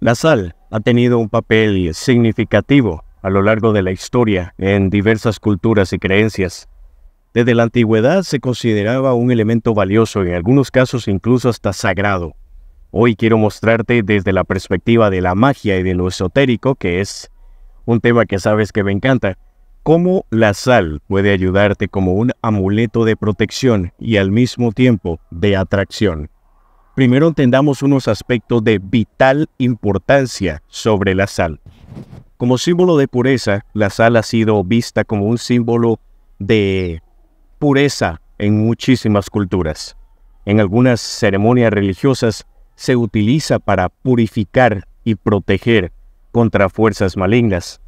La sal ha tenido un papel significativo a lo largo de la historia en diversas culturas y creencias. Desde la antigüedad se consideraba un elemento valioso, en algunos casos incluso hasta sagrado. Hoy quiero mostrarte desde la perspectiva de la magia y de lo esotérico, que es un tema que sabes que me encanta, cómo la sal puede ayudarte como un amuleto de protección y al mismo tiempo de atracción primero entendamos unos aspectos de vital importancia sobre la sal. Como símbolo de pureza, la sal ha sido vista como un símbolo de pureza en muchísimas culturas. En algunas ceremonias religiosas se utiliza para purificar y proteger contra fuerzas malignas.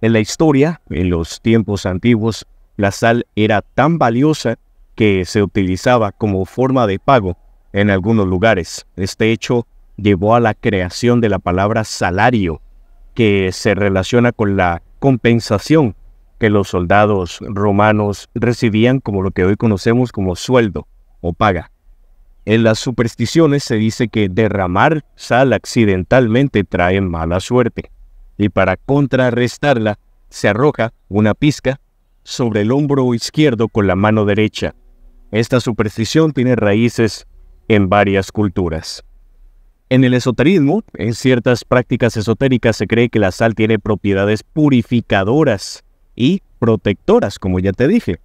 En la historia, en los tiempos antiguos, la sal era tan valiosa que se utilizaba como forma de pago en algunos lugares. Este hecho llevó a la creación de la palabra salario, que se relaciona con la compensación que los soldados romanos recibían como lo que hoy conocemos como sueldo o paga. En las supersticiones se dice que derramar sal accidentalmente trae mala suerte, y para contrarrestarla se arroja una pizca sobre el hombro izquierdo con la mano derecha. Esta superstición tiene raíces en varias culturas. En el esoterismo, en ciertas prácticas esotéricas se cree que la sal tiene propiedades purificadoras y protectoras, como ya te dije.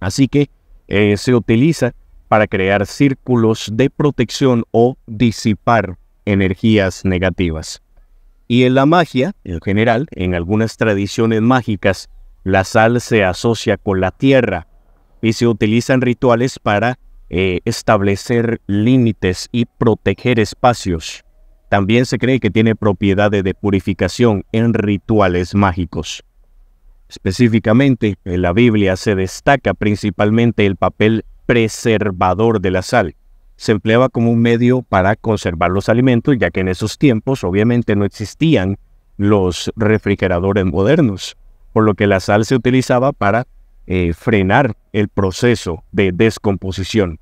Así que eh, se utiliza para crear círculos de protección o disipar energías negativas. Y en la magia, en general, en algunas tradiciones mágicas, la sal se asocia con la tierra y se utilizan rituales para eh, establecer límites y proteger espacios. También se cree que tiene propiedades de purificación en rituales mágicos. Específicamente, en la Biblia se destaca principalmente el papel preservador de la sal. Se empleaba como un medio para conservar los alimentos, ya que en esos tiempos obviamente no existían los refrigeradores modernos, por lo que la sal se utilizaba para eh, frenar el proceso de descomposición.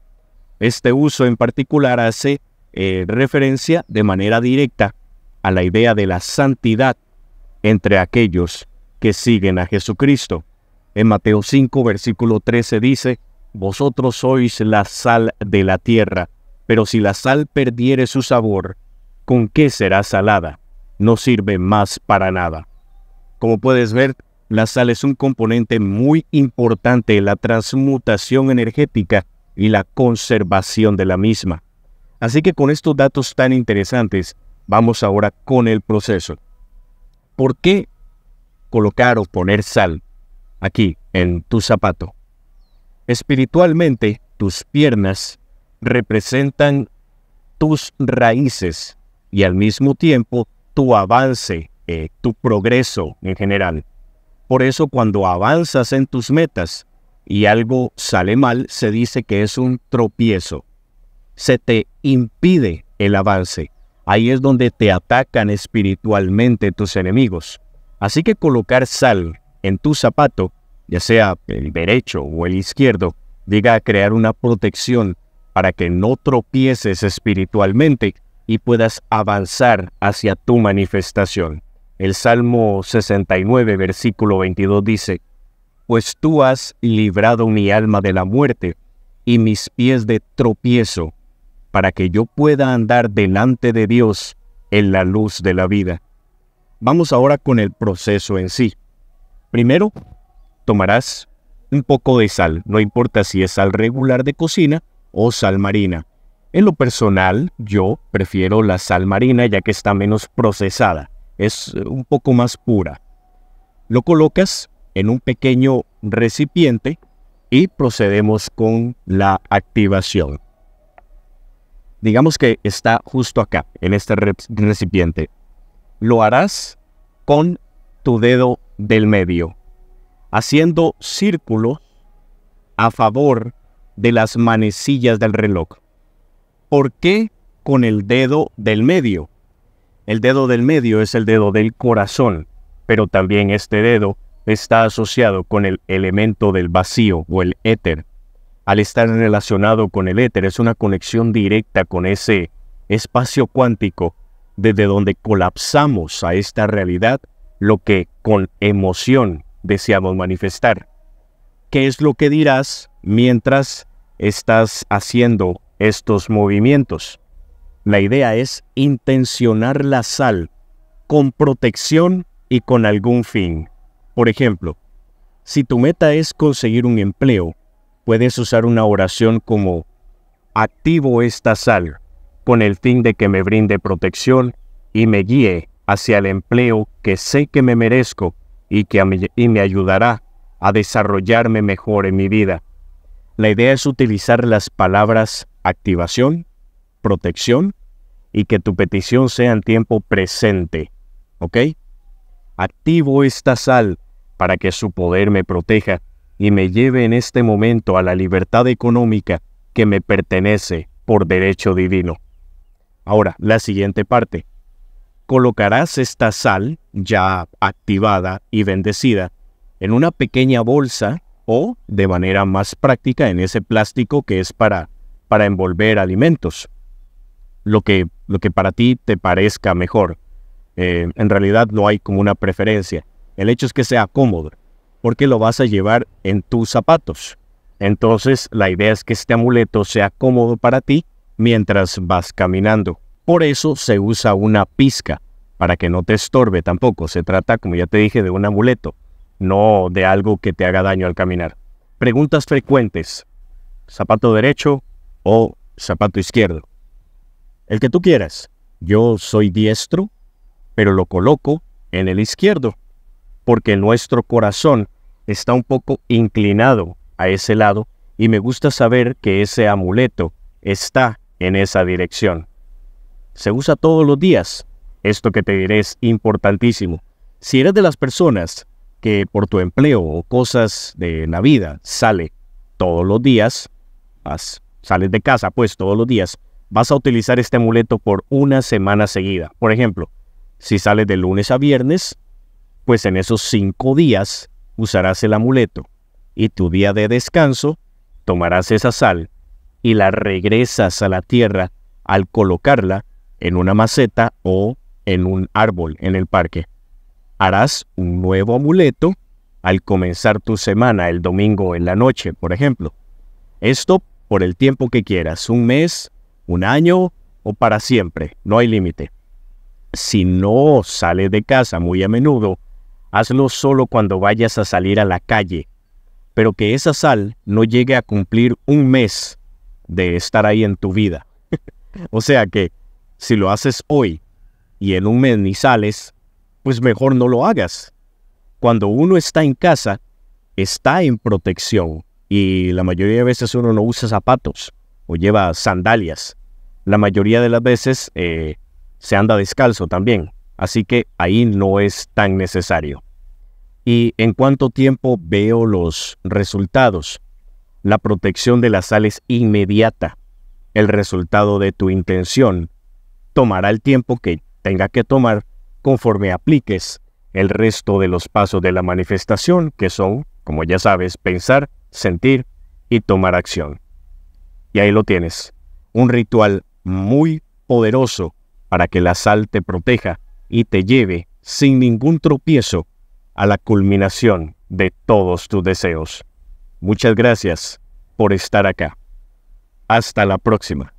Este uso en particular hace eh, referencia de manera directa a la idea de la santidad entre aquellos que siguen a Jesucristo. En Mateo 5, versículo 13 dice, Vosotros sois la sal de la tierra, pero si la sal perdiere su sabor, ¿con qué será salada? No sirve más para nada. Como puedes ver, la sal es un componente muy importante en la transmutación energética y la conservación de la misma. Así que con estos datos tan interesantes, vamos ahora con el proceso. ¿Por qué colocar o poner sal aquí en tu zapato? Espiritualmente, tus piernas representan tus raíces y al mismo tiempo tu avance, eh, tu progreso en general. Por eso cuando avanzas en tus metas y algo sale mal, se dice que es un tropiezo. Se te impide el avance. Ahí es donde te atacan espiritualmente tus enemigos. Así que colocar sal en tu zapato, ya sea el derecho o el izquierdo, diga a crear una protección para que no tropieces espiritualmente y puedas avanzar hacia tu manifestación. El Salmo 69, versículo 22 dice, Pues tú has librado mi alma de la muerte y mis pies de tropiezo, para que yo pueda andar delante de Dios en la luz de la vida. Vamos ahora con el proceso en sí. Primero, tomarás un poco de sal, no importa si es sal regular de cocina o sal marina. En lo personal, yo prefiero la sal marina ya que está menos procesada es eh, un poco más pura. Lo colocas en un pequeño recipiente y procedemos con la activación. Digamos que está justo acá, en este recipiente. Lo harás con tu dedo del medio, haciendo círculo a favor de las manecillas del reloj. ¿Por qué con el dedo del medio? El dedo del medio es el dedo del corazón, pero también este dedo está asociado con el elemento del vacío o el éter. Al estar relacionado con el éter es una conexión directa con ese espacio cuántico desde donde colapsamos a esta realidad lo que con emoción deseamos manifestar. ¿Qué es lo que dirás mientras estás haciendo estos movimientos? La idea es intencionar la sal con protección y con algún fin. Por ejemplo, si tu meta es conseguir un empleo, puedes usar una oración como activo esta sal con el fin de que me brinde protección y me guíe hacia el empleo que sé que me merezco y que me ayudará a desarrollarme mejor en mi vida. La idea es utilizar las palabras activación, protección y que tu petición sea en tiempo presente. ¿Ok? Activo esta sal para que su poder me proteja y me lleve en este momento a la libertad económica que me pertenece por derecho divino. Ahora, la siguiente parte. Colocarás esta sal, ya activada y bendecida, en una pequeña bolsa o, de manera más práctica, en ese plástico que es para, para envolver alimentos. Lo que lo que para ti te parezca mejor. Eh, en realidad no hay como una preferencia. El hecho es que sea cómodo, porque lo vas a llevar en tus zapatos. Entonces la idea es que este amuleto sea cómodo para ti mientras vas caminando. Por eso se usa una pizca, para que no te estorbe tampoco. Se trata, como ya te dije, de un amuleto, no de algo que te haga daño al caminar. Preguntas frecuentes. Zapato derecho o zapato izquierdo el que tú quieras. Yo soy diestro, pero lo coloco en el izquierdo, porque nuestro corazón está un poco inclinado a ese lado y me gusta saber que ese amuleto está en esa dirección. Se usa todos los días. Esto que te diré es importantísimo. Si eres de las personas que por tu empleo o cosas de la vida sale todos los días, sales de casa pues todos los días, vas a utilizar este amuleto por una semana seguida. Por ejemplo, si sales de lunes a viernes, pues en esos cinco días usarás el amuleto y tu día de descanso tomarás esa sal y la regresas a la tierra al colocarla en una maceta o en un árbol en el parque. Harás un nuevo amuleto al comenzar tu semana el domingo en la noche, por ejemplo. Esto por el tiempo que quieras, un mes, un año o para siempre, no hay límite. Si no sales de casa muy a menudo, hazlo solo cuando vayas a salir a la calle, pero que esa sal no llegue a cumplir un mes de estar ahí en tu vida. o sea que si lo haces hoy y en un mes ni sales, pues mejor no lo hagas. Cuando uno está en casa, está en protección y la mayoría de veces uno no usa zapatos o lleva sandalias. La mayoría de las veces eh, se anda descalzo también, así que ahí no es tan necesario. ¿Y en cuánto tiempo veo los resultados? La protección de las sales inmediata. El resultado de tu intención tomará el tiempo que tenga que tomar conforme apliques el resto de los pasos de la manifestación, que son, como ya sabes, pensar, sentir y tomar acción. Y ahí lo tienes. Un ritual muy poderoso para que la sal te proteja y te lleve sin ningún tropiezo a la culminación de todos tus deseos. Muchas gracias por estar acá. Hasta la próxima.